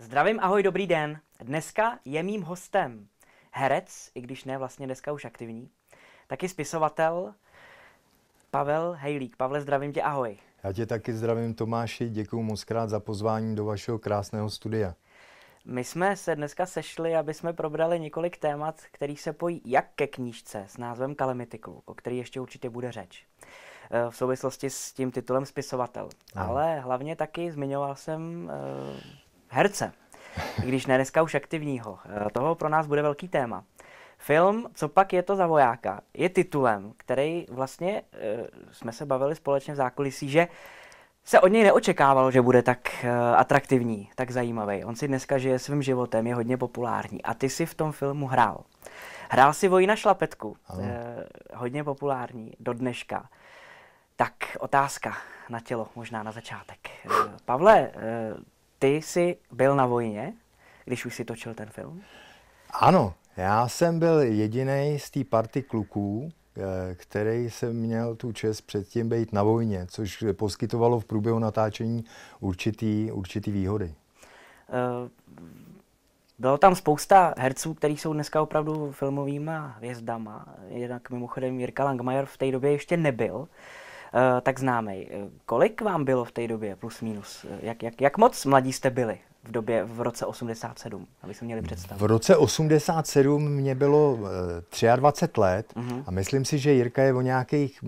Zdravím, ahoj, dobrý den. Dneska je mým hostem herec, i když ne vlastně dneska už aktivní, taky spisovatel Pavel Hejlík. Pavle, zdravím tě, ahoj. Já tě taky zdravím, Tomáši, děkuji moc krát za pozvání do vašeho krásného studia. My jsme se dneska sešli, aby jsme probrali několik témat, který se pojí jak ke knížce s názvem Calamity Club, o který ještě určitě bude řeč eh, v souvislosti s tím titulem spisovatel. Aha. Ale hlavně taky zmiňoval jsem eh, herce, i když ne dneska už aktivního. Eh, toho pro nás bude velký téma. Film Co pak je to za vojáka je titulem, který vlastně eh, jsme se bavili společně v zákulisí, že se od něj neočekávalo, že bude tak eh, atraktivní, tak zajímavý. On si dneska žije svým životem, je hodně populární a ty si v tom filmu hrál. Hrál si Vojina Šlapetku, ano. hodně populární do dneška. Tak otázka na tělo možná na začátek. Pavle, ty jsi byl na vojně, když už si točil ten film? Ano, já jsem byl jediný z té party kluků, eh, který jsem měl tu čest předtím být na vojně, což poskytovalo v průběhu natáčení určitý, určitý výhody. Eh, bylo tam spousta herců, kteří jsou dneska opravdu filmovými hvězdama. Jednak mimochodem Jirka Langmajer v té době ještě nebyl. Eh, tak známý. Eh, kolik vám bylo v té době, plus minus? Eh, jak, jak, jak moc mladí jste byli? v době, v roce 87, aby se měli představit. V roce 87 mě bylo 23 let mm-hmm. a myslím si, že Jirka je o nějakých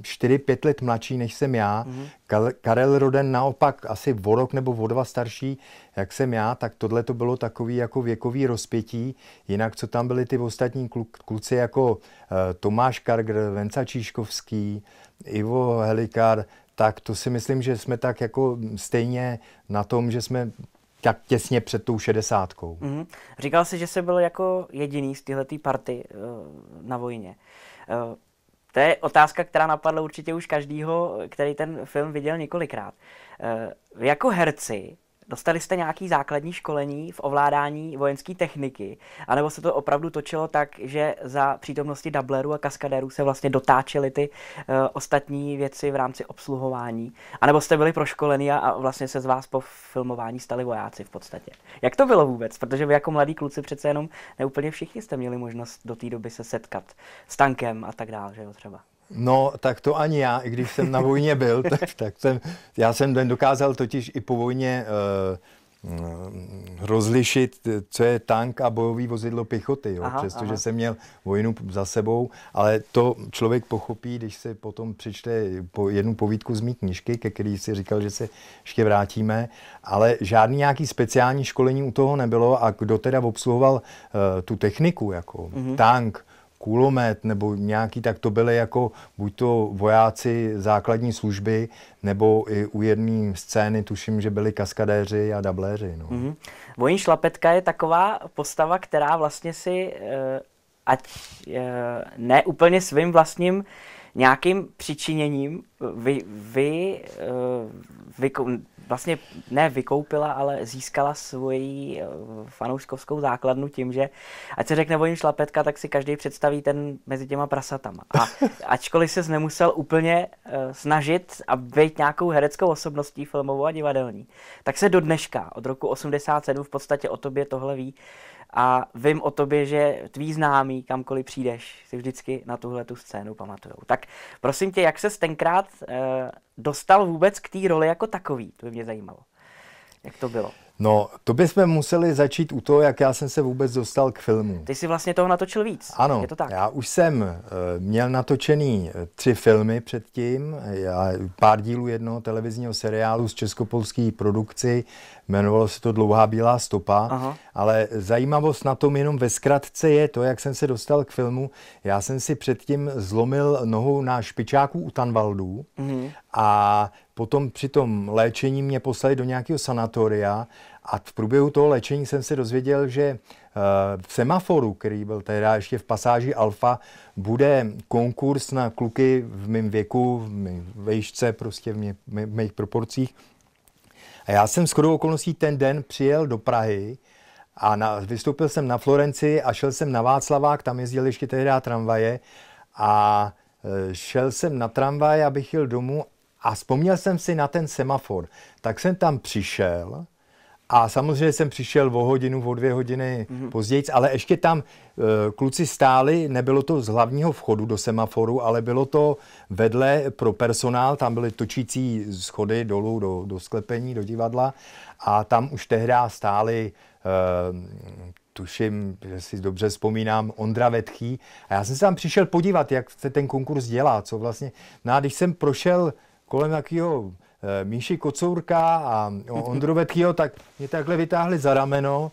4-5 mm, let mladší než jsem já. Mm-hmm. Karel Roden naopak asi o rok nebo o dva starší, jak jsem já, tak tohle to bylo takový jako věkový rozpětí. Jinak, co tam byli ty ostatní kluci jako Tomáš Kargr, Venca Číškovský, Ivo Helikár, tak to si myslím, že jsme tak jako stejně na tom, že jsme tak těsně před tou šedesátkou. Mm-hmm. Říkal jsi, že jsi byl jako jediný z téhle party uh, na vojně. Uh, to je otázka, která napadla určitě už každýho, který ten film viděl několikrát. Uh, jako herci Dostali jste nějaké základní školení v ovládání vojenské techniky, anebo se to opravdu točilo tak, že za přítomnosti dublerů a kaskadérů se vlastně dotáčely ty uh, ostatní věci v rámci obsluhování, anebo jste byli proškoleni a, a vlastně se z vás po filmování stali vojáci v podstatě. Jak to bylo vůbec? Protože vy jako mladí kluci přece jenom neúplně všichni jste měli možnost do té doby se setkat s tankem a tak dále, že jo třeba. No, tak to ani já, i když jsem na vojně byl, tak, tak jsem, já jsem dokázal totiž i po vojně uh, rozlišit, co je tank a bojový vozidlo pěchoty, jo, aha, přestože aha. jsem měl vojnu za sebou, ale to člověk pochopí, když se potom přečte po jednu povídku z mý knížky, ke který si říkal, že se ještě vrátíme, ale žádný nějaký speciální školení u toho nebylo a kdo teda obsluhoval uh, tu techniku, jako mm-hmm. tank, kulomet nebo nějaký, tak to byly jako buď to vojáci základní služby, nebo i u jedné scény tuším, že byli kaskadéři a dabléři. No. Mm-hmm. Vojín Šlapetka je taková postava, která vlastně si, eh, ať eh, ne úplně svým vlastním nějakým přičiněním vy, vy, eh, vy, vlastně ne vykoupila, ale získala svoji eh, fanouškovskou základnu tím, že ať se řekne vojím šlapetka, tak si každý představí ten mezi těma prasatama. A ačkoliv se nemusel úplně eh, snažit a být nějakou hereckou osobností filmovou a divadelní, tak se do dneška od roku 87 v podstatě o tobě tohle ví, a vím o tobě, že tví známí, kamkoliv přijdeš, si vždycky na tuhle tu scénu pamatujou. Tak prosím tě, jak se tenkrát e, dostal vůbec k té roli jako takový? To by mě zajímalo. Jak to bylo? No, to bychom museli začít u toho, jak já jsem se vůbec dostal k filmu. Ty jsi vlastně toho natočil víc. Ano, je to tak. já už jsem uh, měl natočený eh, tři filmy předtím, já, pár dílů jednoho televizního seriálu z českopolské produkci, jmenovalo se to Dlouhá bílá stopa, Aha. ale zajímavost na tom jenom ve zkratce je to, jak jsem se dostal k filmu. Já jsem si předtím zlomil nohou na špičáku u Tanvaldů mhm. a Potom při tom léčení mě poslali do nějakého sanatoria a v průběhu toho léčení jsem se dozvěděl, že eh, v semaforu, který byl teda ještě v pasáži Alfa, bude konkurs na kluky v mém věku, v mém vejšce, prostě v, mě, v mých proporcích. A já jsem skoro okolností ten den přijel do Prahy a na, vystoupil jsem na Florenci a šel jsem na Václavák, tam jezdil ještě tehdy tramvaje a eh, šel jsem na tramvaj, abych jel domů a vzpomněl jsem si na ten semafor. Tak jsem tam přišel a samozřejmě jsem přišel o hodinu, o dvě hodiny mm-hmm. později, ale ještě tam e, kluci stáli, nebylo to z hlavního vchodu do semaforu, ale bylo to vedle pro personál, tam byly točící schody dolů do, do sklepení, do divadla a tam už tehdy stáli e, tuším, že si dobře vzpomínám, Ondra Vetchý. A já jsem se tam přišel podívat, jak se ten konkurs dělá, co vlastně. No a když jsem prošel kolem jakého eh, Míši Kocourka a Ondru Vetkýho, tak mě takhle vytáhli za rameno,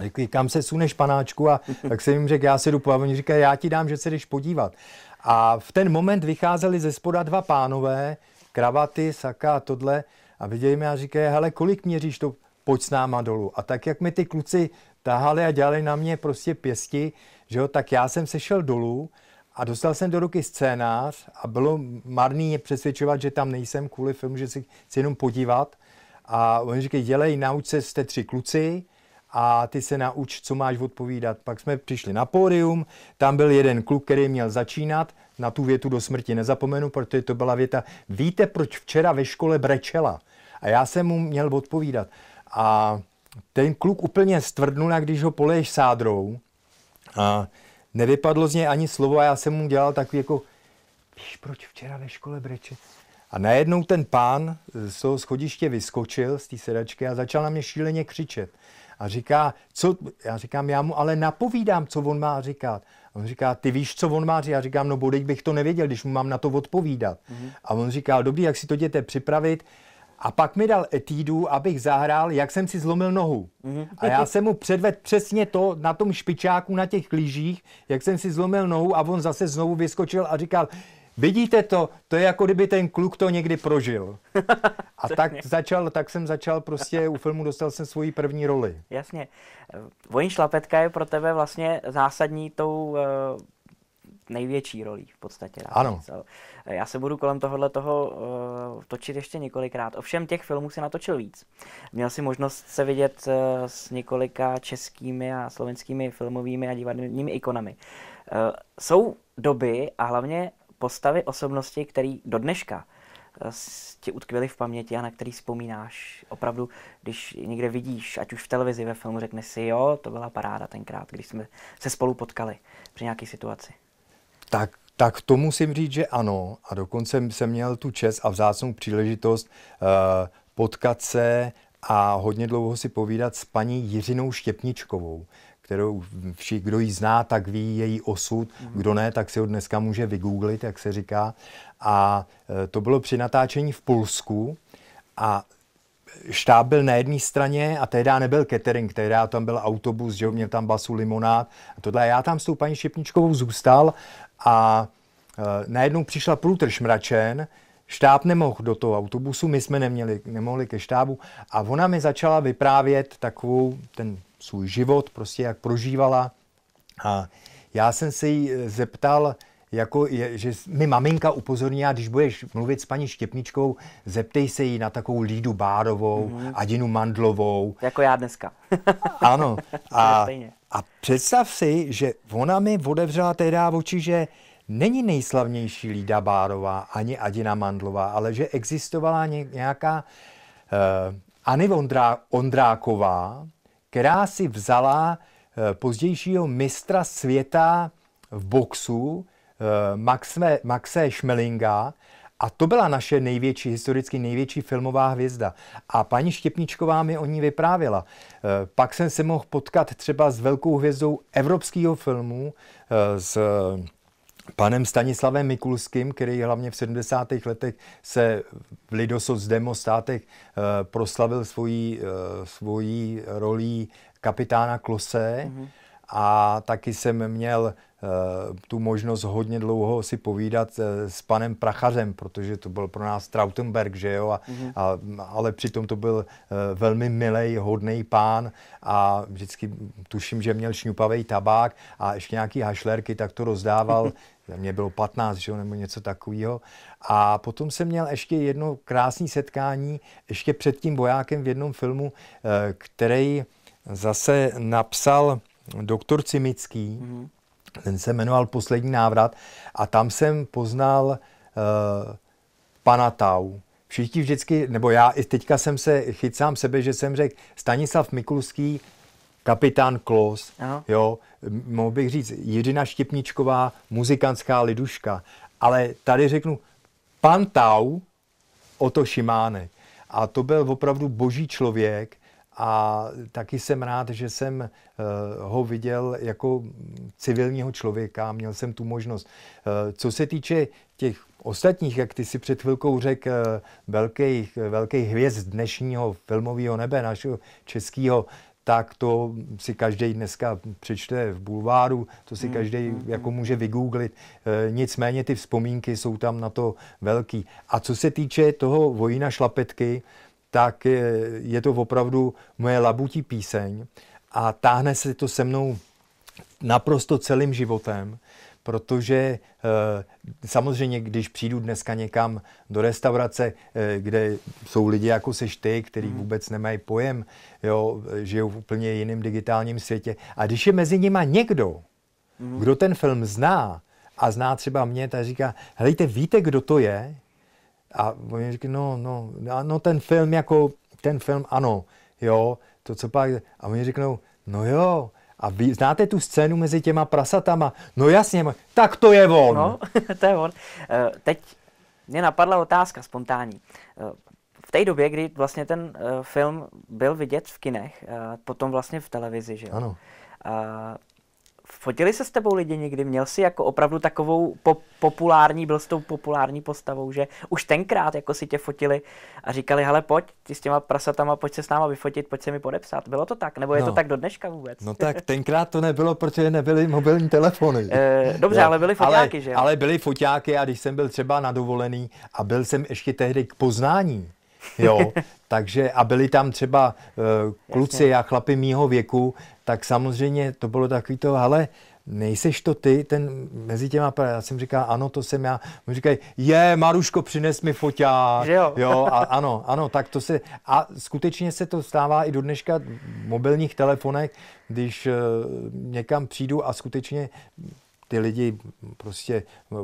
řekli, kam se suneš panáčku a tak jsem jim řekl, já se jdu a oni říkají, já ti dám, že se jdeš podívat. A v ten moment vycházeli ze spoda dva pánové, kravaty, saka a tohle a viděli mě a říkají, hele, kolik měříš to, pojď s náma dolů. A tak, jak mi ty kluci tahali a dělali na mě prostě pěsti, že jo, tak já jsem sešel dolů a dostal jsem do ruky scénář a bylo marný mě přesvědčovat, že tam nejsem kvůli filmu, že si chci jenom podívat. A oni říkají, dělej, nauč se, jste tři kluci a ty se nauč, co máš odpovídat. Pak jsme přišli na pódium, tam byl jeden kluk, který měl začínat, na tu větu do smrti nezapomenu, protože to byla věta, víte, proč včera ve škole brečela? A já jsem mu měl odpovídat. A ten kluk úplně stvrdnul, a když ho poleješ sádrou, a nevypadlo z něj ani slovo a já jsem mu dělal takový jako, víš, proč včera ve škole breče? A najednou ten pán z toho schodiště vyskočil z té sedačky a začal na mě šíleně křičet. A říká, co, já říkám, já mu ale napovídám, co on má říkat. A on říká, ty víš, co on má říkat? Já říkám, no bodej bych to nevěděl, když mu mám na to odpovídat. Mm-hmm. A on říká, dobrý, jak si to děte připravit, a pak mi dal etídu, abych zahrál, jak jsem si zlomil nohu. Mm-hmm. A já jsem mu předvedl přesně to na tom špičáku, na těch lížích, jak jsem si zlomil nohu a on zase znovu vyskočil a říkal, vidíte to, to je jako kdyby ten kluk to někdy prožil. A tak začal, tak jsem začal prostě u filmu, dostal jsem svoji první roli. Jasně. Vojní šlapetka je pro tebe vlastně zásadní tou eh, největší rolí v podstatě. Ano. Já se budu kolem tohohle toho uh, točit ještě několikrát. Ovšem těch filmů si natočil víc. Měl si možnost se vidět uh, s několika českými a slovenskými filmovými a divadelními ikonami. Uh, jsou doby a hlavně postavy osobnosti, které do dneška ti utkvěli v paměti a na který vzpomínáš. Opravdu, když někde vidíš, ať už v televizi, ve filmu, řekneš si, jo, to byla paráda tenkrát, když jsme se spolu potkali při nějaké situaci. Tak, tak to musím říct, že ano. A dokonce jsem měl tu čest a vzácnou příležitost uh, potkat se a hodně dlouho si povídat s paní Jiřinou Štěpničkovou, kterou vši, kdo ji zná, tak ví její osud, mhm. kdo ne, tak si ho dneska může vygooglit, jak se říká. A eh, to bylo při natáčení v Polsku a štáb byl na jedné straně a tehdy nebyl catering, tehdy tam byl autobus, že měl tam basu limonád a tohle. Já tam s tou paní Šipničkovou zůstal a e, najednou přišla průtr šmračen, štáb nemohl do toho autobusu, my jsme neměli, nemohli ke štábu a ona mi začala vyprávět takovou ten svůj život, prostě jak prožívala a já jsem se jí e, zeptal, jako je, že mi maminka upozornila, když budeš mluvit s paní Štěpničkou, zeptej se jí na takovou Lídu Bárovou, mm-hmm. Adinu Mandlovou. Jako já dneska. ano. A, a představ si, že ona mi otevřela tehdy v oči, že není nejslavnější Lída Bárová ani Adina Mandlová, ale že existovala nějaká uh, Anny Ondrá, Ondráková, která si vzala uh, pozdějšího mistra světa v boxu, Eh, Maxme, Maxe Schmelinga a to byla naše největší, historicky největší filmová hvězda. A paní Štěpničková mi o ní vyprávěla. Eh, pak jsem se mohl potkat třeba s velkou hvězdou evropského filmu, eh, s panem Stanislavem Mikulským, který hlavně v 70. letech se v Lidosos z Demostátech proslavil svojí, svojí rolí kapitána Klose. Mm-hmm. A taky jsem měl Eh, tu možnost hodně dlouho si povídat eh, s panem Prachařem, protože to byl pro nás Trautenberg, že jo, a, mm-hmm. a, ale přitom to byl eh, velmi milej, hodný pán a vždycky tuším, že měl šňupavý tabák a ještě nějaký hašlerky, tak to rozdával mě bylo 15, že jo, nebo něco takového. A potom jsem měl ještě jedno krásné setkání, ještě před tím vojákem v jednom filmu, který zase napsal doktor Cimický. Mm-hmm. Ten se jmenoval Poslední návrat a tam jsem poznal uh, pana Tau. Všichni vždycky, nebo já i teďka jsem se chycám sebe, že jsem řekl Stanislav Mikulský, kapitán Klos, jo, mohl bych říct Jiřina Štěpničková, muzikantská liduška, ale tady řeknu pan Tau, Oto Šimánek. A to byl opravdu boží člověk, a taky jsem rád, že jsem eh, ho viděl jako civilního člověka, měl jsem tu možnost. Eh, co se týče těch ostatních, jak ty si před chvilkou řekl, eh, velkých, velkých hvězd dnešního filmového nebe, našeho českého, tak to si každý dneska přečte v bulváru, to si mm, každý mm, jako mm. může vygooglit. nicméně ty vzpomínky jsou tam na to velký. A co se týče toho vojína šlapetky, tak je, eh, je to opravdu moje labutí píseň a táhne se to se mnou naprosto celým životem, protože eh, samozřejmě, když přijdu dneska někam do restaurace, eh, kde jsou lidi jako seš ty, který hmm. vůbec nemají pojem, jo, žijou v úplně jiném digitálním světě. A když je mezi nima někdo, hmm. kdo ten film zná a zná třeba mě, tak říká, helejte, víte, kdo to je? A oni říkají, no, no, no, ten film jako, ten film ano, jo, to co pak, a oni řeknou, no jo, a vy znáte tu scénu mezi těma prasatama? No jasně, tak to je on. No, to je on. Eh, teď mě napadla otázka spontánní. Eh, v té době, kdy vlastně ten eh, film byl vidět v kinech, potom vlastně v televizi, že jo? Ano fotili se s tebou lidi někdy? Měl jsi jako opravdu takovou po- populární, byl s tou populární postavou, že už tenkrát jako si tě fotili a říkali, hele pojď, ty s těma prasatama, pojď se s náma vyfotit, pojď se mi podepsat. Bylo to tak? Nebo je no. to tak do dneška vůbec? No tak tenkrát to nebylo, protože nebyly mobilní telefony. E, dobře, jo. ale byly fotáky, ale, že jo? Ale byly fotáky a když jsem byl třeba na dovolený a byl jsem ještě tehdy k poznání, Jo, takže a byli tam třeba uh, kluci a chlapy mýho věku, tak samozřejmě to bylo takový to, ale nejseš to ty, ten mezi těma, já jsem říkal, ano, to jsem já. mu říkají, je, Maruško, přines mi foťák. jo? jo a, ano, ano, tak to se, a skutečně se to stává i do dneška v mobilních telefonech, když uh, někam přijdu a skutečně ty lidi prostě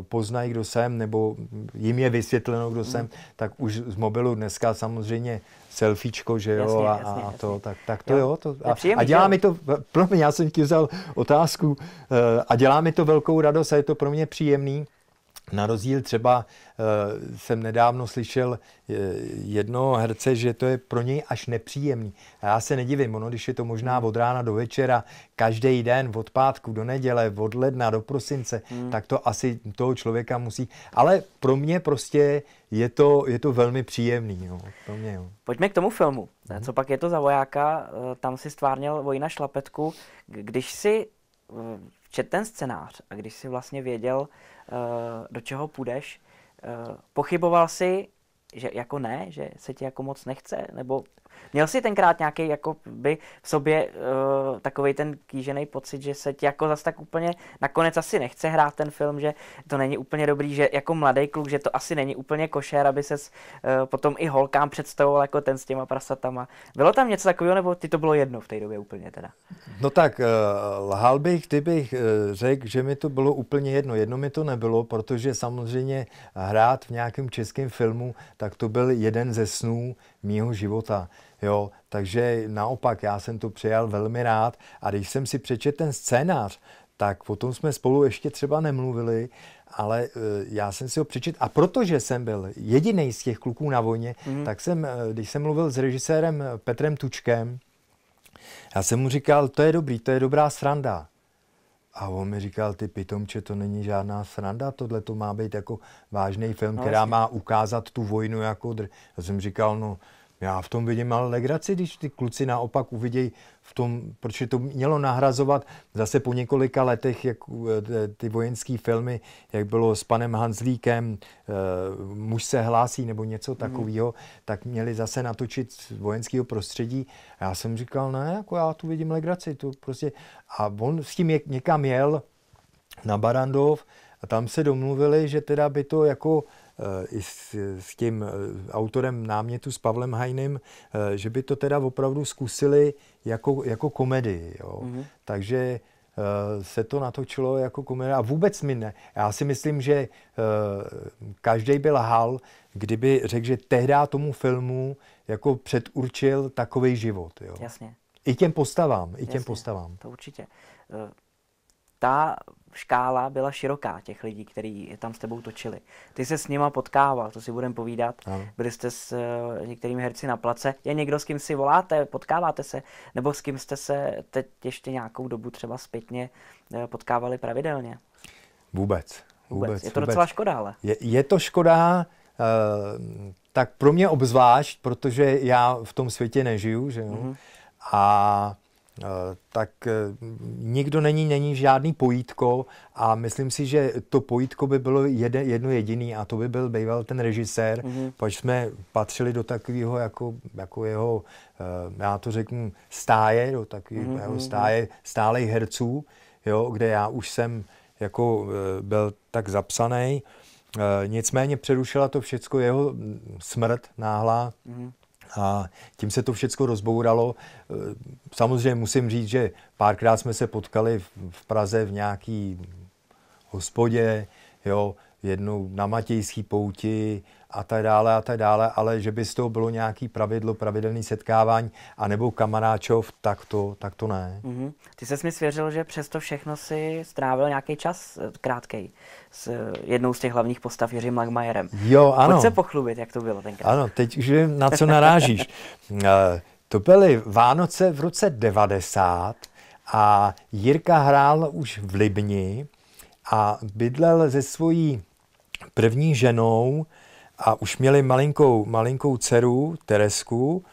poznají, kdo jsem, nebo jim je vysvětleno, kdo jsem, mm. tak už z mobilu dneska samozřejmě selfiečko, že jo, jasně, a, jasně, a to, jasně. tak, tak to jo, jo to, a, příjemný, a dělá jo. mi to, pro mě, já jsem ti vzal otázku, eh, a dělá mi to velkou radost a je to pro mě příjemný, na rozdíl třeba eh, jsem nedávno slyšel eh, jednoho herce, že to je pro něj až nepříjemný. A já se nedivím, ono, když je to možná hmm. od rána do večera, každý den, od pátku do neděle, od ledna do prosince, hmm. tak to asi toho člověka musí. Ale pro mě prostě je to, je to velmi příjemný. Jo, pro mě, jo. Pojďme k tomu filmu. Hmm. Co pak je to za vojáka? Eh, tam si stvárnil Vojna Šlapetku. Když si čet ten scénář a když si vlastně věděl, uh, do čeho půjdeš, uh, pochyboval si, že jako ne, že se ti jako moc nechce, nebo Měl jsi tenkrát nějaký jako by v sobě uh, eh, takový ten kýžený pocit, že se ti jako zas tak úplně nakonec asi nechce hrát ten film, že to není úplně dobrý, že jako mladý kluk, že to asi není úplně košer, aby se uh, eh, potom i holkám představoval jako ten s těma prasatama. Bylo tam něco takového, nebo ty to bylo jedno v té době úplně teda? No tak uh, lhal bych, kdybych uh, řekl, že mi to bylo úplně jedno. Jedno mi to nebylo, protože samozřejmě hrát v nějakém českém filmu, tak to byl jeden ze snů, mýho života. Jo, takže naopak, já jsem to přijal velmi rád a když jsem si přečetl ten scénář, tak o tom jsme spolu ještě třeba nemluvili, ale e, já jsem si ho přečet a protože jsem byl jediný z těch kluků na vojně, mm. tak jsem, e, když jsem mluvil s režisérem Petrem Tučkem, já jsem mu říkal, to je dobrý, to je dobrá sranda, a on mi říkal, ty pitomče, to není žádná sranda, tohle to má být jako vážný film, no, která má ukázat tu vojnu jako dr... Já jsem říkal, no já v tom vidím ale legraci, když ty kluci naopak uvidějí v tom, protože to mělo nahrazovat zase po několika letech jak eh, ty vojenské filmy, jak bylo s panem Hanzlíkem, eh, muž se hlásí nebo něco mhm. takového, mm. tak měli zase natočit z vojenského prostředí. A já jsem říkal, ne, jako já tu vidím legraci, tu prostě. A on s tím někam jel na Barandov, a tam se domluvili, že teda by to jako eh, i s, s tím eh, autorem námětu, s Pavlem Hajnem, eh, že by to teda opravdu zkusili jako, jako komedii. Jo. Mm-hmm. Takže se to natočilo jako komedie a vůbec mi ne. Já si myslím, že každý byl hal, kdyby řekl, že tehdy tomu filmu jako předurčil takový život. Jo. Jasně. I těm postavám, i těm postavám. To určitě. Ta škála byla široká těch lidí, kteří tam s tebou točili. Ty se s nima potkával, to si budem povídat. Ano. Byli jste s uh, některými herci na place. Je někdo, s kým si voláte, potkáváte se, nebo s kým jste se teď ještě nějakou dobu třeba zpětně uh, potkávali pravidelně? Vůbec. Vůbec. vůbec je to vůbec. docela škoda, ale. Je, je to škoda, uh, tak pro mě obzvlášť, protože já v tom světě nežiju, že jo. Mm-hmm. A tak eh, nikdo není, není žádný pojítko a myslím si, že to pojítko by bylo jedno, jedno jediný a to by byl býval ten režisér, mm-hmm. pač jsme patřili do takového jako, jako jeho, eh, já to řeknu, stáje, do takového mm-hmm. stáje mhm. stálej herců, jo, kde já už jsem jako eh, byl tak zapsaný. Nicméně přerušila to všechno jeho hm, smrt náhla, mm-hmm a tím se to všechno rozbouralo. E, samozřejmě musím říct, že párkrát jsme se potkali v Praze v nějaký hospodě, jo, jednou na Matějský pouti, a tak dále a tak dále, ale že by z toho bylo nějaký pravidlo, pravidelné setkávání a nebo kamaráčov, tak to, tak to ne. Mm-hmm. Ty se mi svěřil, že přesto všechno si strávil nějaký čas eh, krátkej s eh, jednou z těch hlavních postav Jiřím Langmajerem. Jo, ano. Pojď se pochlubit, jak to bylo tenkrát. Ano, teď už vím, na co narážíš. Eh, to byly Vánoce v roce 90 a Jirka hrál už v Libni a bydlel se svojí první ženou a už měli malinkou, malinkou dceru, Teresku,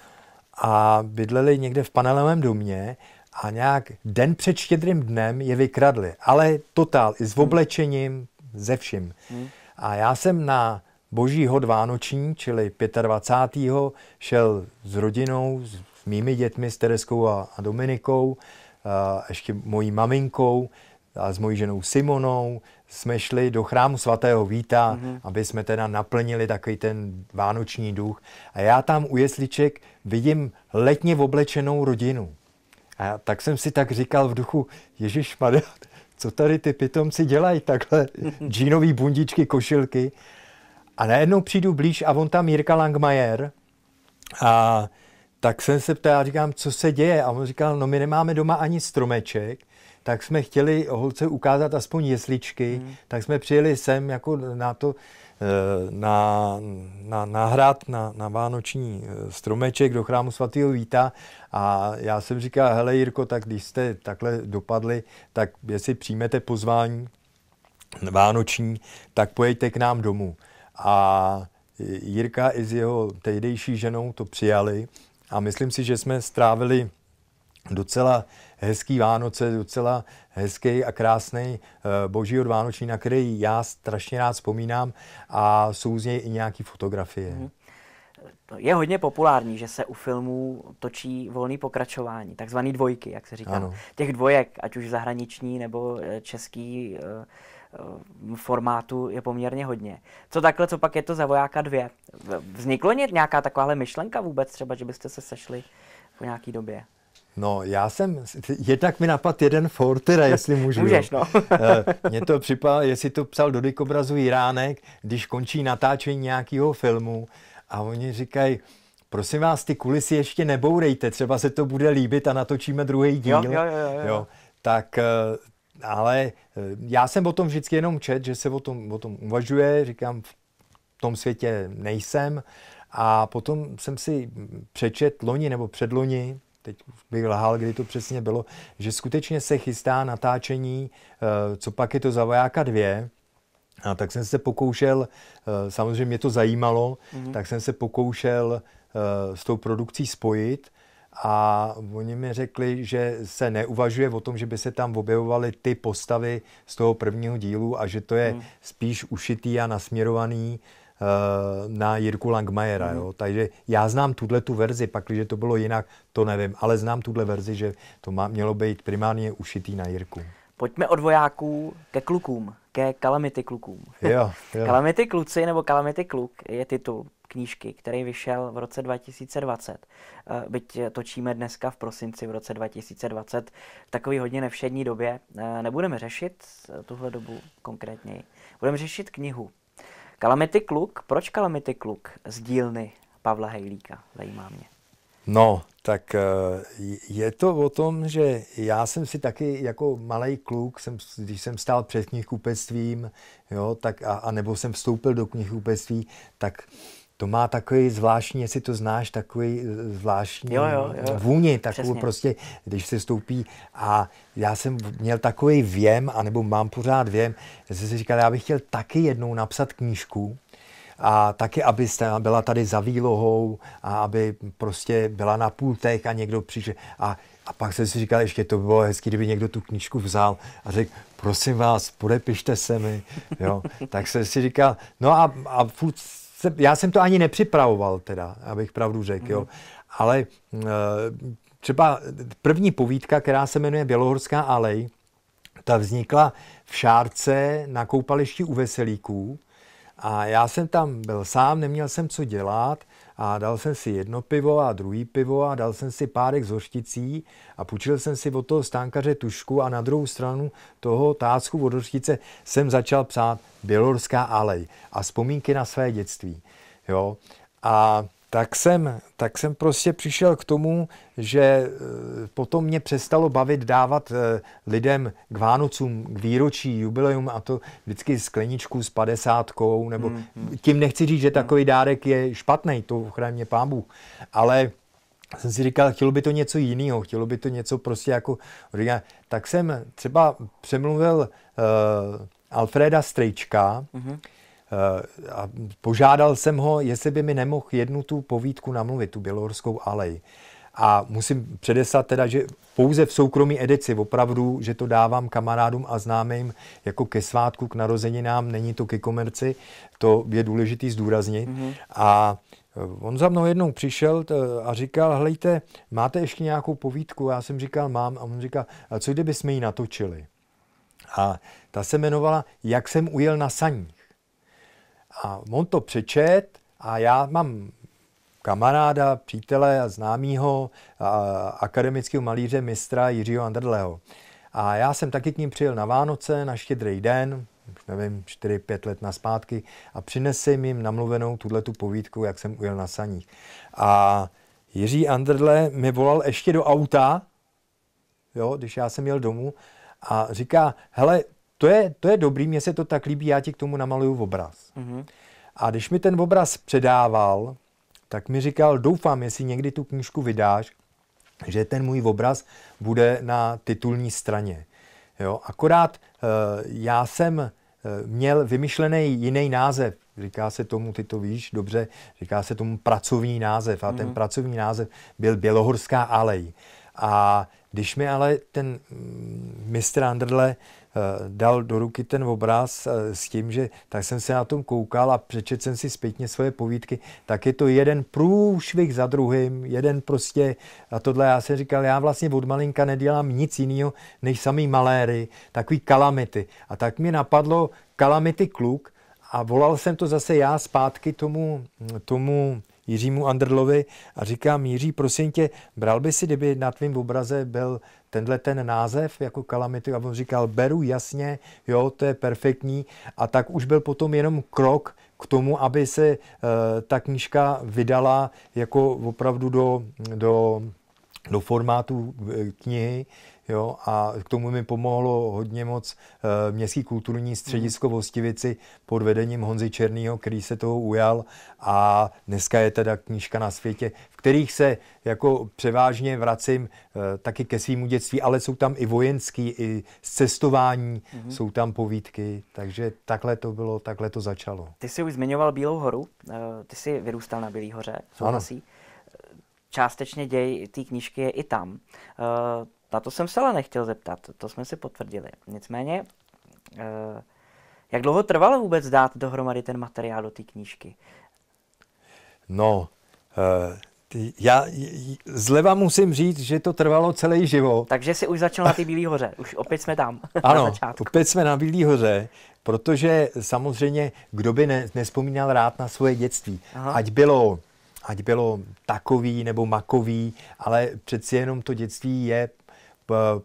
a bydleli někde v panelovém domě a nějak den před štědrým dnem je vykradli. Ale totál, i s hmm. oblečením, ze vším. Hmm. A já jsem na boží hod Vánoční, čili 25. šel s rodinou, s mými dětmi, s Tereskou a, a Dominikou, a ještě mojí maminkou a s mojí ženou Simonou, jsme šli do chrámu svatého Víta, mm-hmm. aby jsme teda naplnili takový ten vánoční duch. A já tam u jesliček vidím letně oblečenou rodinu. A tak jsem si tak říkal v duchu, Ježíš Maria, co tady ty pitomci dělají takhle, džínový bundičky, košilky. A najednou přijdu blíž a on tam Jirka Langmajer. A tak jsem se ptal, říkám, co se děje? A on říkal, no my nemáme doma ani stromeček, tak jsme chtěli holce ukázat aspoň jesličky, hmm. tak jsme přijeli sem jako na to, eh, na, na, na hrad, na, na vánoční eh, stromeček do chrámu svatého Víta a já jsem říkal, hele Jirko, tak když jste takhle dopadli, tak jestli přijmete pozvání vánoční, tak pojďte k nám domů. A Jirka i s jeho tehdejší ženou to přijali a myslím si, že jsme strávili docela hezký Vánoce, docela hezký a krásný eh, boží od Vánoční, na který já strašně rád vzpomínám a jsou z něj i nějaké fotografie. Mm-hmm. Je hodně populární, že se u filmů točí volný pokračování, takzvané dvojky, jak se říká. Ano. Těch dvojek, ať už zahraniční nebo eh, český eh, formátu je poměrně hodně. Co takhle, co pak je to za vojáka dvě? Vzniklo nějaká takováhle myšlenka vůbec třeba, že byste se sešli po nějaký době? No, já jsem, jednak mi napad jeden Fortera, jestli můžu. Můžeš, no. Eh, mně to připadalo, jestli to psal do obrazu Jiránek, když končí natáčení nějakého filmu a oni říkají, prosím vás, ty kulisy ještě nebourejte, třeba se to bude líbit a natočíme druhý díl. Jo, jo, jo, jo. jo tak eh, ale eh, já jsem o tom vždycky jenom čet, že se o tom, o tom uvažuje, říkám, v tom světě nejsem. A potom jsem si přečet loni nebo předloni teď bych lhal, kdy to přesně bylo, že skutečně se chystá natáčení, eh, co pak je to za vojáka dvě, a tak jsem se pokoušel, eh, samozřejmě mě to zajímalo, mm-hmm. tak jsem se pokoušel eh, s tou produkcí spojit a oni mi řekli, že se neuvažuje o tom, že by se tam objevovaly ty postavy z toho prvního dílu a že to je mm. spíš ušitý a nasměrovaný uh, Eh, na Jirku Langmajera. Mm. hmm Takže já znám tuhle tu verzi, pak když to bylo jinak, to nevím, ale znám tuhle verzi, že to má, mělo být primárně ušitý na Jirku. Pojďme od vojáků ke klukům, ke kalamity klukům. Jo, jo. kalamity kluci nebo kalamity kluk je titul knížky, který vyšel v roce 2020. Eh, byť točíme dneska v prosinci v roce 2020, v takový hodně nevšední době. Eh, nebudeme řešit tuhle dobu konkrétněji. Budeme řešit knihu Kalamity kluk, proč Kalamity kluk z dílny Pavla Hejlíka? Zajímá mě. No, tak eh, je to o tom, že já jsem si taky jako malý kluk, jsem, když jsem stál před knihkupectvím, jo, tak a, a nebo jsem vstoupil do knihkupectví, tak to má takový zvláštní, jestli to znáš, takový eh, zvláštní jo, jo, jo. vůni, takovou Přesně. prostě, když se stoupí. A já jsem měl takový věm, anebo mám pořád věm, že jsem si říkal, já bych chtěl taky jednou napsat knížku, a taky, aby byla tady za výlohou a aby prostě byla na pultech a někdo přišel. A, a pak jsem si říkal, ještě to by bylo hezký, kdyby někdo tu knížku vzal a řekl, prosím vás, podepište se mi. Jo. tak jsem si říkal, no a, a furt se, já jsem to ani nepřipravoval teda, abych pravdu řekl, mm. Ale eh, třeba první povídka, která se jmenuje Bělohorská alej, ta vznikla v Šárce na koupališti u Veselíků. A já jsem tam byl sám, neměl jsem co dělat – a dal jsem si jedno pivo a druhý pivo a dal jsem si párek z hořticí a půjčil jsem si od toho stánkaře tušku a na druhou stranu toho tácku od hořtice jsem začal psát Bělorská alej a vzpomínky na své dětství. Jo? A tak jsem, tak jsem prostě přišel k tomu, že eh, potom mě přestalo bavit dávat eh, lidem k Vánocům, k výročí, jubileum a to vždycky skleničku s padesátkou, nebo hmm, hmm. tím nechci říct, že hmm. takový dárek je špatný, to ochraně pán Bůh, ale jsem si říkal, chtělo by to něco jiného, chtělo by to něco prostě jako, tak jsem třeba přemluvil uh, Alfreda Strejčka, hmm Eh, a požádal jsem ho, jestli by mi nemohl jednu tu povídku namluvit, tu běloruskou alej. A musím předesat teda, že pouze v soukromí edici, opravdu, že to dávám kamarádům a známým jako ke svátku, k narozeninám, není to ke komerci, to je důležitý zdůraznit. Mm-hmm. A eh, On za mnou jednou přišel a říkal, hlejte, máte ještě nějakou povídku? Já jsem říkal, mám. A on říkal, a co kdyby jsme ji natočili? A ta se jmenovala Jak jsem ujel na saní. A on to přečet a já mám kamaráda, přítele a známýho a, akademického malíře mistra Jiřího Andrleho. A já jsem taky k ním přijel na Vánoce, na štědrý den, už nevím, 4-5 let na zpátky a přinesl jim namluvenou tuhle tu povídku, jak jsem ujel na saních. A Jiří Andrle mi volal ještě do auta, jo, když já jsem jel domů a říká, hele, to je, to je dobrý, mně se to tak líbí, já ti k tomu namaluju obraz. Mm-hmm. A když mi ten obraz předával, tak mi říkal, doufám, jestli někdy tu knížku vydáš, že ten můj obraz bude na titulní straně. Jo, akorát e, já jsem e, měl vymyšlený jiný název, říká se tomu, ty to víš dobře, říká se tomu pracovní název a mm-hmm. ten mhm. pracovní název byl Bělohorská alej. A když mi ale ten mm, mistr Andrle Eh, dal do ruky ten obraz eh, s tím, že tak jsem se na tom koukal a přečetl jsem si zpětně svoje povídky, tak je to jeden průšvih za druhým, jeden prostě a tohle já jsem říkal, já vlastně od malinka nedělám nic jiného, než samý maléry, takový kalamity. A tak mi napadlo kalamity kluk a volal jsem to zase já zpátky tomu, tomu Jiřímu Andrlovi a říkám, Jiří, prosím tě, bral by si, kdyby na tvém obraze byl tenhle ten název jako kalamity a on říkal, beru, jasně, jo, to je perfektní a tak už byl potom jenom krok k tomu, aby se e, ta knížka vydala jako opravdu do, do, do formátu eh, knihy, Jo, a k tomu mi pomohlo hodně moc e, městský kulturní středisko mhm. v pod vedením Honzy Černýho, který se toho ujal a dneska je teda knížka na světě, v kterých se jako převážně vracím e, taky ke svýmu dětství, ale jsou tam i vojenský, i cestování, mm-hmm. jsou tam povídky, takže takhle to bylo, takhle to začalo. Ty jsi už zmiňoval Bílou horu, e, ty jsi vyrůstal na Bílý hoře, souhlasí. Ano. Částečně děj té knížky je i tam. E, na to jsem se ale nechtěl zeptat, to jsme si potvrdili. Nicméně, eh, jak dlouho trvalo vůbec dát dohromady ten materiál do té knížky? No, eh, já zleva musím říct, že to trvalo celý život. Takže si už začal na té Bílý hoře, už opět jsme tam. Ano, na začátku. opět jsme na Bílý hoře, protože samozřejmě, kdo by ne, nespomínal rád na svoje dětství, Aha. ať bylo ať bylo takový nebo makový, ale přeci jenom to dětství je Eh,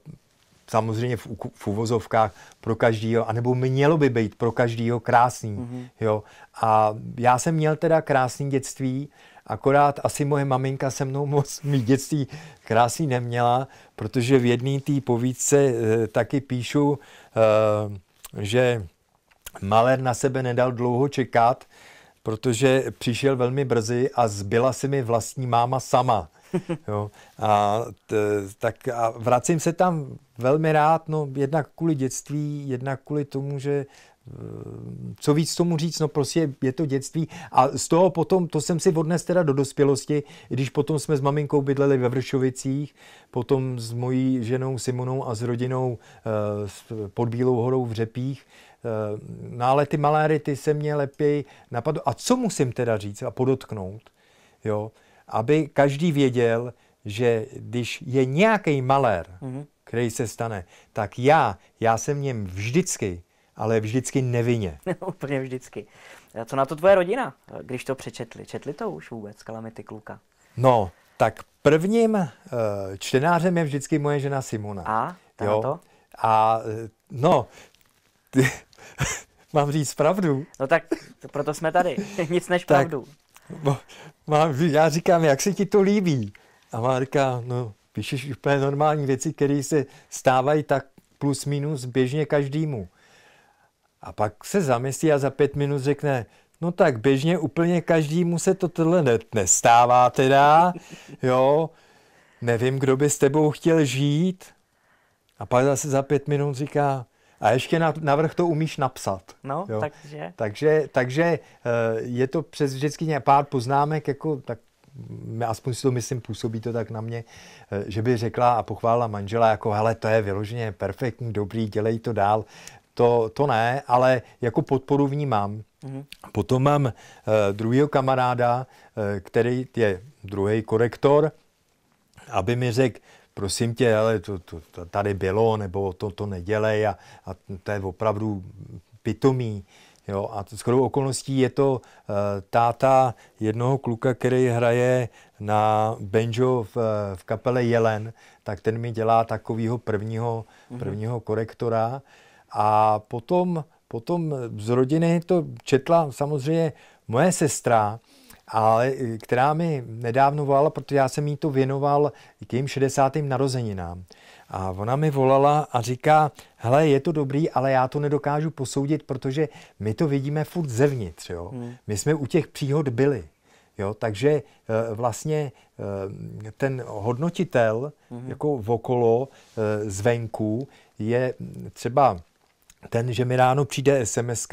samozřejmě v, v uvozovkách pro každýho, anebo mělo by být pro každýho krásný. Mm-hmm. Jo? A já jsem měl teda krásný dětství, akorát asi moje maminka se mnou moc mý dětství krásný neměla, protože v jedné té povídce e, taky píšu, e, že maler na sebe nedal dlouho čekat, protože přišel velmi brzy a zbyla si mi vlastní máma sama. jo. A t, tak a vracím se tam velmi rád, no jednak kvůli dětství, jednak kvůli tomu, že e, co víc tomu říct, no prostě je to dětství a z toho potom, to jsem si odnes teda do dospělosti, když potom jsme s maminkou bydleli ve Vršovicích, potom s mojí ženou Simonou a s rodinou e, pod Bílou horou v Řepích, e, no ale ty maléry, ty se mě lepěji napadlo. A co musím teda říct a podotknout, jo, aby každý věděl, že když je nějaký malér, mm-hmm. který se stane, tak já, já jsem něm vždycky, ale vždycky nevině. No, úplně vždycky. Co na to tvoje rodina, když to přečetli? Četli to už vůbec, Kalamity kluka? No, tak prvním uh, čtenářem je vždycky moje žena Simona. A? Jo? To? A eh, no, ty, mám říct pravdu. No tak proto jsme tady, nic než tak, pravdu. Mám, já říkám, jak se ti to líbí? A má říká, no, píšeš úplně normální věci, které se stávají tak plus minus běžně každému. A pak se zamyslí a za pět minut řekne, no tak běžně úplně každému se to tohle ne- nestává teda, jo, nevím, kdo by s tebou chtěl žít. A pak zase za pět minut říká, a ještě navrh to umíš napsat. No, jo? takže. Takže, takže eh, je to přes vždycky pár poznámek, jako tak aspoň si to myslím, působí to tak na mě, eh, že by řekla a pochválila manžela jako, hele, to je vyloženě perfektní, dobrý, dělej to dál. To, to ne, ale jako podporu vnímám. Mm-hmm. Potom mám uh, eh, druhého kamaráda, uh, který je druhý korektor, aby mi řekl, prosím tě, ale to, to, to tady bylo, nebo to, to nedělej a, a to je opravdu pitomý. Jo, a s chodou okolností je to uh, táta jednoho kluka, který hraje na banjo v, eh, v kapele Jelen, tak ten mi dělá takového prvního, mm-hmm. prvního korektora. A potom, potom z rodiny to četla samozřejmě moje sestra, ale e, která mi nedávno volala, protože já jsem jí to věnoval k jejím 60. narozeninám. A ona mi volala a říká, hele, je to dobrý, ale já to nedokážu posoudit, protože my to vidíme furt zevnitř, jo. Hmm. My jsme u těch příhod byli. Jo, takže e, vlastně e, ten hodnotitel hmm jako okolo zvenku je třeba ten, že mi ráno přijde sms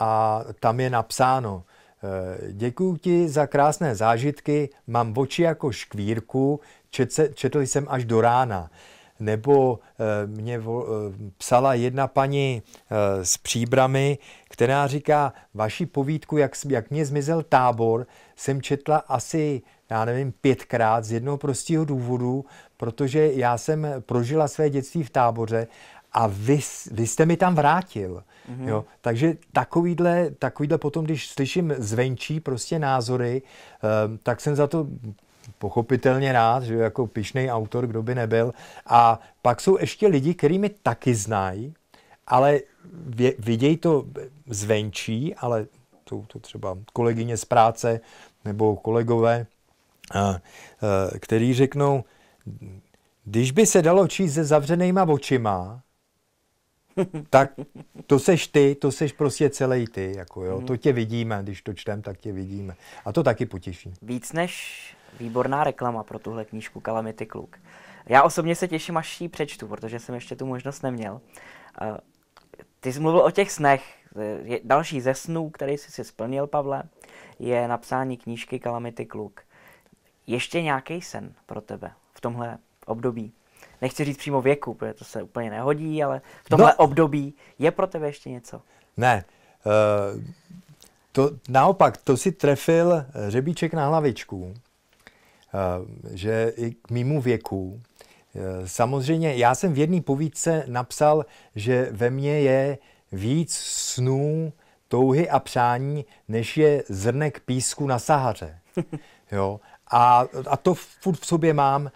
a tam je napsáno, Eh, Děkuji ti za krásné zážitky, mám oči jako škvírku, četl, četl jsem až do rána. Nebo eh, mě eh, psala jedna paní s příbramy, která říká, vaši povídku, jak, jak mě zmizel tábor, jsem četla asi, já nevím, pětkrát z jednoho prostého důvodu, protože já jsem prožila své dětství v táboře a vy, vy jste mi tam vrátil. Mm-hmm. Jo? Takže takovýhle, takovýhle potom, když slyším zvenčí prostě názory, um, tak jsem za to pochopitelně rád, že jako pišnej autor, kdo by nebyl. A pak jsou ještě lidi, který mi taky znají, ale vě, vidějí to zvenčí, ale jsou to třeba kolegyně z práce nebo kolegové, a, a, který řeknou, když by se dalo číst se zavřenýma očima, tak to seš ty, to seš prostě celý ty, jako jo. Hmm. To tě vidíme, když to čtem, tak tě vidíme. A to taky potěší. Víc než výborná reklama pro tuhle knížku Kalamity kluk. Já osobně se těším, až ji přečtu, protože jsem ještě tu možnost neměl. Eh, ty jsi mluvil o těch snech. Eh, další ze snů, který jsi si splnil, Pavle, je napsání knížky Kalamity kluk. Ještě nějaký sen pro tebe v tomhle období? nechci říct přímo věku, protože to se úplně nehodí, ale v tomhle no. období je pro tebe ještě něco? Ne. Uh, to, naopak, to si trefil eh, řebíček na hlavičku, uh, že i k mýmu věku. Uh, samozřejmě, já jsem v jedné povídce napsal, že ve mně je víc snů, touhy a přání, než je zrnek písku na Sahaře. Jo? A, a to furt v sobě mám.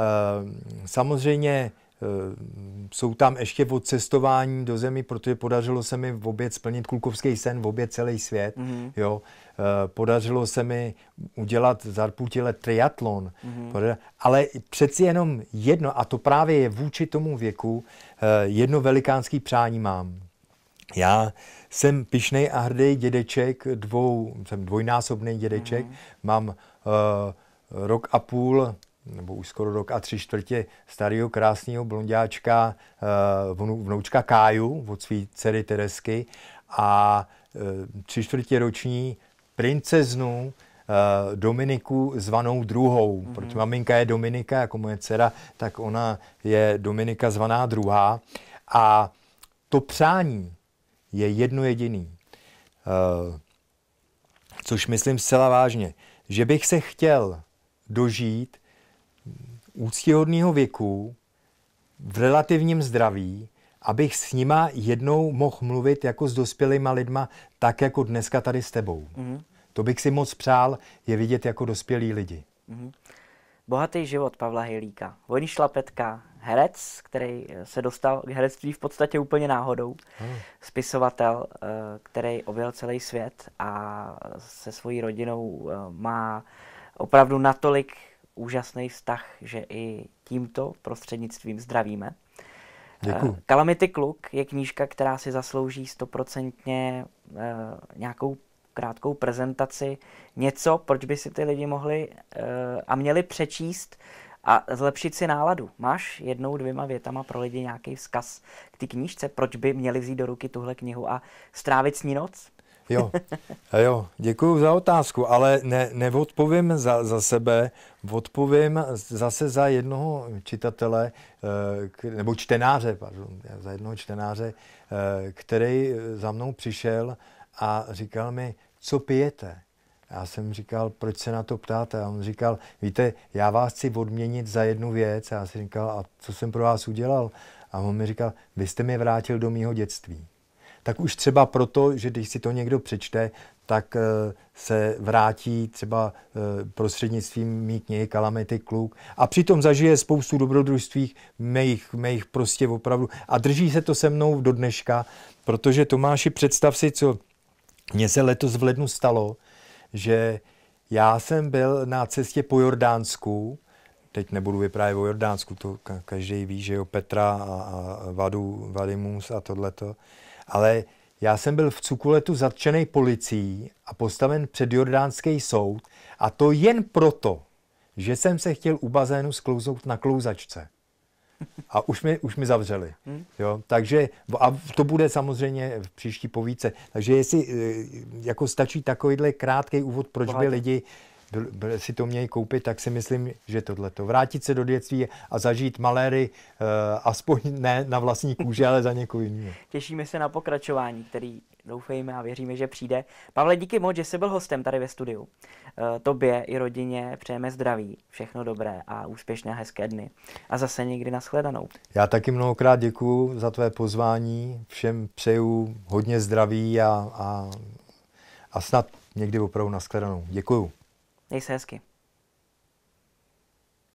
Ehm, samozřejmě ehm, jsou tam ještě od cestování do zemi, protože podařilo se mi v oběd splnit kulkovský sen, v oběd celý svět. Mm-hmm. Jo. Ehm, podařilo se mi udělat za půl triatlon. Mm-hmm. Ale přeci jenom jedno, a to právě je vůči tomu věku, jedno velikánský přání mám. Já jsem pišnej a hrdý dědeček, dvou, jsem dvojnásobný dědeček, mm-hmm. mám uh, rok a půl nebo už skoro rok a tři čtvrtě starého krásného blondáčka, eh, vnoučka Káju od své dcery Teresky a eh, tři čtvrtě roční princeznu eh, Dominiku zvanou druhou. Mm-hmm. Protože maminka je Dominika, jako moje dcera, tak ona je Dominika zvaná druhá. A to přání je jedno jediný. Což myslím zcela vážně, že bych se chtěl dožít úctihodného věku, v relativním zdraví, abych s nima jednou mohl mluvit jako s dospělýma lidma, tak jako dneska tady s tebou. Mm-hmm. To bych si moc přál, je vidět jako dospělí lidi. Mm-hmm. Bohatý život Pavla Hejlíka, Vojní šlapetka, herec, který eh, se dostal k herectví v podstatě úplně náhodou, Mm. spisovatel, eh, který objel celý svět a se svojí rodinou eh, má opravdu natolik úžasný vztah, že i tímto prostřednictvím zdravíme. Děkuji. Eh, Kalamity kluk je knížka, která si zaslouží stoprocentně eh, nějakou krátkou prezentaci, něco, proč by si ty lidi mohli eh, a měli přečíst a zlepšit si náladu. Máš jednou, dvěma větama pro lidi nějaký vzkaz k té knížce, proč by měli vzít do ruky tuhle knihu a strávit s ní noc? Jo, jo děkuji za otázku, ale ne, neodpovím za, za sebe, odpovím zase za jednoho čitatele, eh, nebo čtenáře, pardon, za jednoho čtenáře, eh, který za mnou přišel a říkal mi, co pijete? Já jsem říkal, proč se na to ptáte? A on říkal, víte, já vás chci odměnit za jednu věc. A já jsem říkal, a co jsem pro vás udělal? A on mi říkal, vy jste mě vrátil do mého dětství tak už třeba proto, že když si to někdo přečte, tak eh, se vrátí třeba eh, prostřednictvím mý knihy Kalamity kluk a přitom zažije spoustu dobrodružství mých, mých prostě opravdu a drží se to se mnou do dneška, protože Tomáši, představ si, co mně se letos v lednu stalo, že já jsem byl na cestě po Jordánsku, teď nebudu vyprávět o Jordánsku, to každý ví, že jo, Petra a, a Vadu, Vadimus a tohleto, ale já jsem byl v Cukuletu zatčený policií a postaven před jordánský soud a to jen proto, že jsem se chtěl u bazénu sklouzout na klouzačce. A už mi, už mi zavřeli. Hmm. Jo? Takže, a to bude samozřejmě v příští povíce. Takže jestli eh, jako stačí takovýhle krátký úvod, proč by lidi si to mějí koupit, tak si myslím, že to. Vrátit se do dětství a zažít maléry, eh, aspoň ne na vlastní kůži, ale za někoho jiného. Těšíme se na pokračování, který doufejme a věříme, že přijde. Pavle, díky moc, že jsi byl hostem tady ve studiu. Eh, tobě i rodině přejeme zdraví, všechno dobré a úspěšné hezké dny. A zase někdy nashledanou. Já taky mnohokrát děkuji za tvé pozvání. Všem přeju hodně zdraví a, a, a snad někdy opravdu nashledanou. Děkuju. Ez saiak